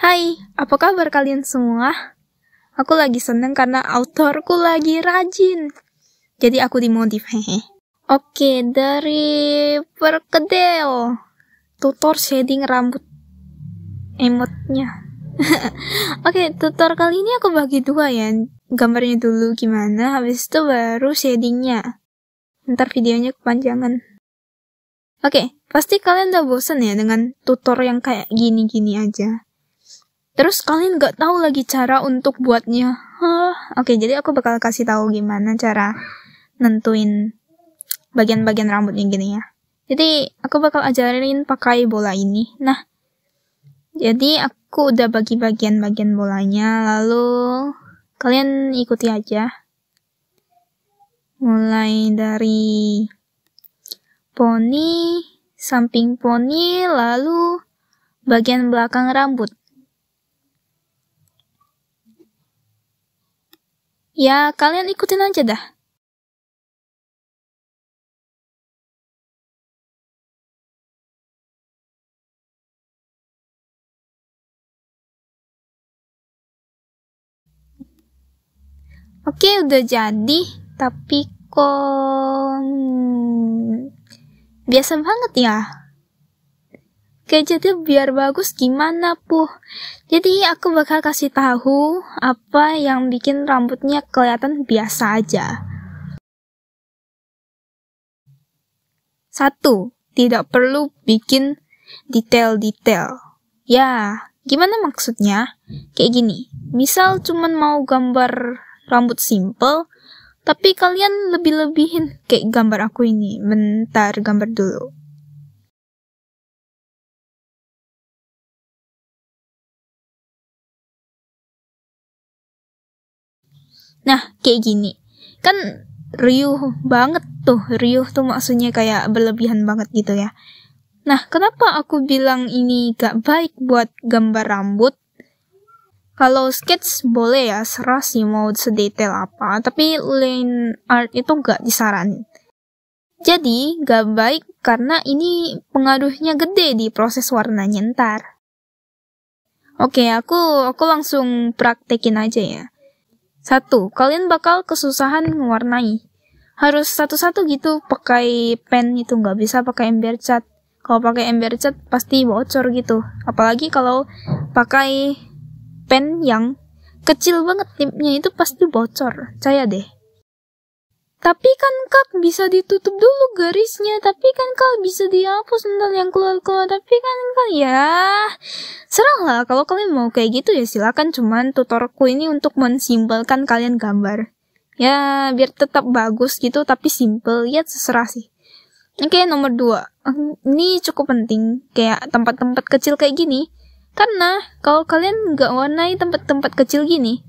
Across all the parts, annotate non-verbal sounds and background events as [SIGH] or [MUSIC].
Hai, apa kabar kalian semua? Aku lagi seneng karena autorku lagi rajin. Jadi aku dimotif. hehe. Oke, dari perkedel. Tutor shading rambut. Emotnya. [LAUGHS] Oke, tutor kali ini aku bagi dua ya. Gambarnya dulu gimana, habis itu baru shadingnya. Ntar videonya kepanjangan. Oke, pasti kalian udah bosen ya dengan tutor yang kayak gini-gini aja. Terus kalian gak tahu lagi cara untuk buatnya. Hah. Oke, jadi aku bakal kasih tahu gimana cara nentuin bagian-bagian rambutnya gini ya. Jadi aku bakal ajarin pakai bola ini. Nah, jadi aku udah bagi bagian-bagian bolanya, lalu kalian ikuti aja. Mulai dari poni, samping poni, lalu bagian belakang rambut. Ya, kalian ikutin aja dah. Oke, udah jadi. Tapi kok... Hmm, biasa banget ya gadgetnya biar bagus gimana puh jadi aku bakal kasih tahu apa yang bikin rambutnya kelihatan biasa aja Satu, Tidak perlu bikin detail-detail Ya, gimana maksudnya? Kayak gini, misal cuman mau gambar rambut simple tapi kalian lebih-lebihin kayak gambar aku ini bentar gambar dulu Nah, kayak gini. Kan riuh banget tuh. Riuh tuh maksudnya kayak berlebihan banget gitu ya. Nah, kenapa aku bilang ini gak baik buat gambar rambut? Kalau sketch boleh ya, serah sih mau sedetail apa, tapi line art itu gak disaranin. Jadi, gak baik karena ini pengaruhnya gede di proses warnanya ntar. Oke, aku aku langsung praktekin aja ya. Satu, kalian bakal kesusahan mewarnai. Harus satu-satu gitu pakai pen itu nggak bisa pakai ember cat. Kalau pakai ember cat pasti bocor gitu. Apalagi kalau pakai pen yang kecil banget tipnya itu pasti bocor. caya deh. Tapi kan kak bisa ditutup dulu garisnya, tapi kan kak bisa dihapus ntar yang keluar-keluar, tapi kan kak ya serang lah kalau kalian mau kayak gitu ya silakan cuman tutorku ini untuk mensimpulkan kalian gambar. Ya biar tetap bagus gitu tapi simple ya seserasi. sih. Oke nomor dua, eh, ini cukup penting kayak tempat-tempat kecil kayak gini. Karena kalau kalian nggak warnai tempat-tempat kecil gini,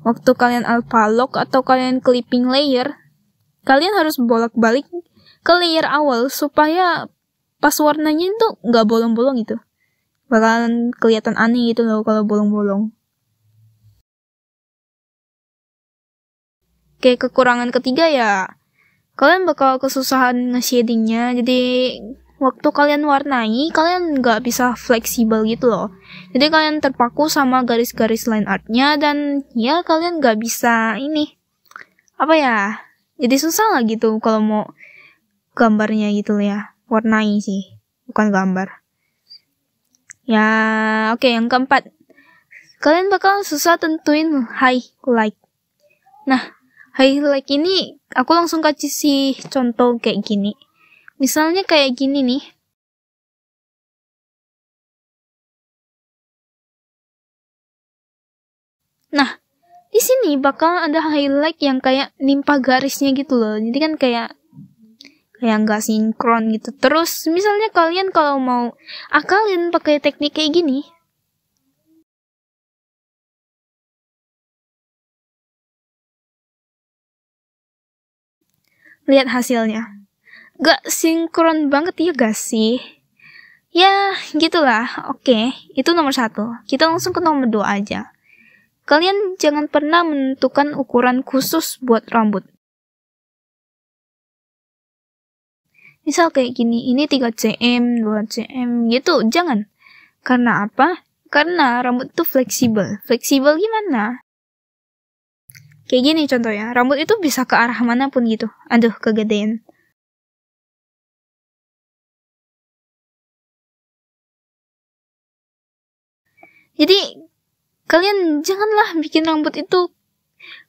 waktu kalian alpha lock atau kalian clipping layer, kalian harus bolak-balik ke layer awal supaya pas warnanya itu nggak bolong-bolong gitu. Bakalan kelihatan aneh gitu loh kalau bolong-bolong. Oke, kekurangan ketiga ya kalian bakal kesusahan nge-shadingnya. Jadi waktu kalian warnai, kalian nggak bisa fleksibel gitu loh. Jadi kalian terpaku sama garis-garis line artnya dan ya kalian nggak bisa ini apa ya jadi susah lah gitu kalau mau gambarnya gitu ya warnai sih bukan gambar ya oke okay, yang keempat kalian bakal susah tentuin highlight nah highlight ini aku langsung kasih contoh kayak gini misalnya kayak gini nih nah di sini bakal ada highlight yang kayak nimpa garisnya gitu loh jadi kan kayak kayak nggak sinkron gitu terus misalnya kalian kalau mau akalin pakai teknik kayak gini lihat hasilnya nggak sinkron banget ya gak sih ya gitulah oke itu nomor satu kita langsung ke nomor dua aja Kalian jangan pernah menentukan ukuran khusus buat rambut. Misal kayak gini, ini 3 cm, 2 cm gitu, jangan. Karena apa? Karena rambut itu fleksibel. Fleksibel gimana? Kayak gini contohnya, rambut itu bisa ke arah manapun gitu. Aduh, kegedean. Jadi kalian janganlah bikin rambut itu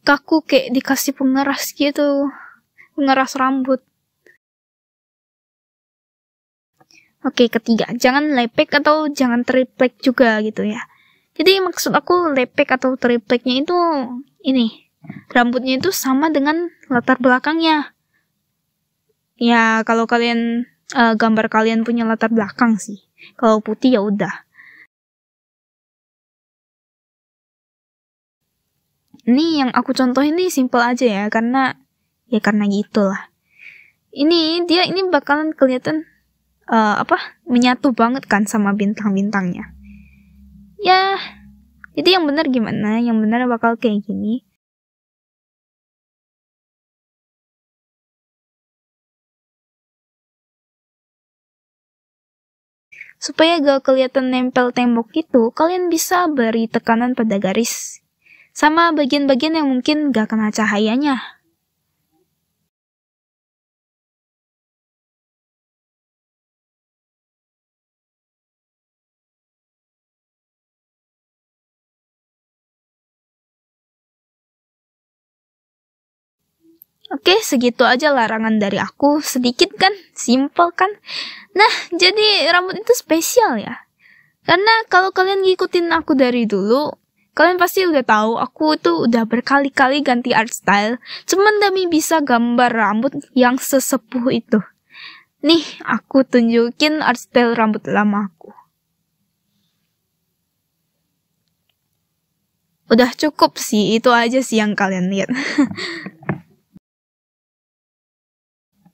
kaku kayak dikasih pengeras gitu pengeras rambut Oke, ketiga, jangan lepek atau jangan triplek juga gitu ya. Jadi maksud aku lepek atau tripleknya itu ini, rambutnya itu sama dengan latar belakangnya. Ya, kalau kalian uh, gambar kalian punya latar belakang sih. Kalau putih ya udah. Ini yang aku contoh ini simple aja ya, karena ya karena gitulah. Ini dia ini bakalan kelihatan uh, apa menyatu banget kan sama bintang-bintangnya. Ya, jadi yang benar gimana? Yang benar bakal kayak gini. Supaya gak kelihatan nempel tembok itu, kalian bisa beri tekanan pada garis sama bagian-bagian yang mungkin gak kena cahayanya. Oke, segitu aja larangan dari aku. Sedikit kan? Simple kan? Nah, jadi rambut itu spesial ya. Karena kalau kalian ngikutin aku dari dulu, Kalian pasti udah tahu, aku tuh udah berkali-kali ganti art style, cuman demi bisa gambar rambut yang sesepuh itu. Nih, aku tunjukin art style rambut lama aku. Udah cukup sih, itu aja sih yang kalian lihat.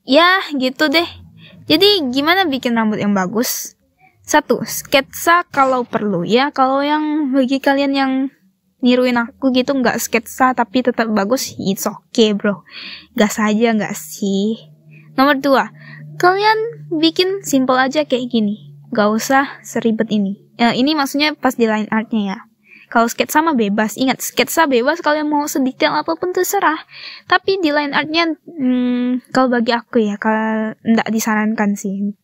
[LAUGHS] ya, gitu deh. Jadi, gimana bikin rambut yang bagus? Satu, sketsa kalau perlu ya. Kalau yang bagi kalian yang niruin aku gitu nggak sketsa tapi tetap bagus, it's okay bro. nggak saja nggak sih? Nomor dua, kalian bikin simple aja kayak gini. Gak usah seribet ini. Ya, ini maksudnya pas di line artnya ya. Kalau sketsa mah bebas, ingat sketsa bebas kalian mau sedetail apapun terserah. Tapi di line artnya, hmm, kalau bagi aku ya, kalau nggak disarankan sih.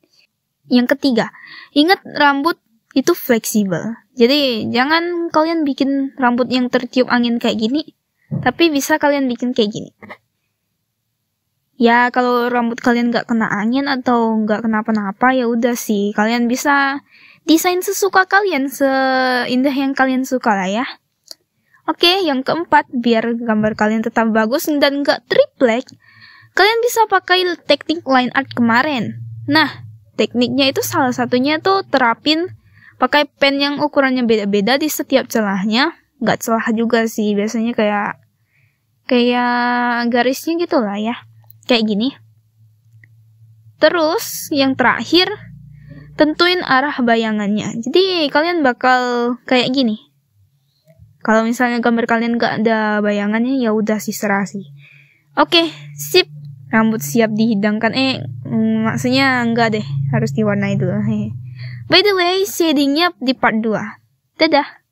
Yang ketiga, ingat rambut itu fleksibel. Jadi jangan kalian bikin rambut yang tertiup angin kayak gini, tapi bisa kalian bikin kayak gini. Ya kalau rambut kalian nggak kena angin atau nggak kenapa-napa ya udah sih kalian bisa desain sesuka kalian seindah yang kalian suka lah ya. Oke, yang keempat biar gambar kalian tetap bagus dan nggak triplek, kalian bisa pakai teknik line art kemarin. Nah, Tekniknya itu salah satunya tuh terapin pakai pen yang ukurannya beda-beda di setiap celahnya. Nggak celah juga sih, biasanya kayak kayak garisnya gitu lah ya. Kayak gini. Terus yang terakhir tentuin arah bayangannya. Jadi kalian bakal kayak gini. Kalau misalnya gambar kalian gak ada bayangannya ya udah sih serasi. Oke, sip. Rambut siap dihidangkan. Eh, maksudnya enggak deh harus diwarnai dulu. By the way, shadingnya di part 2. Dadah!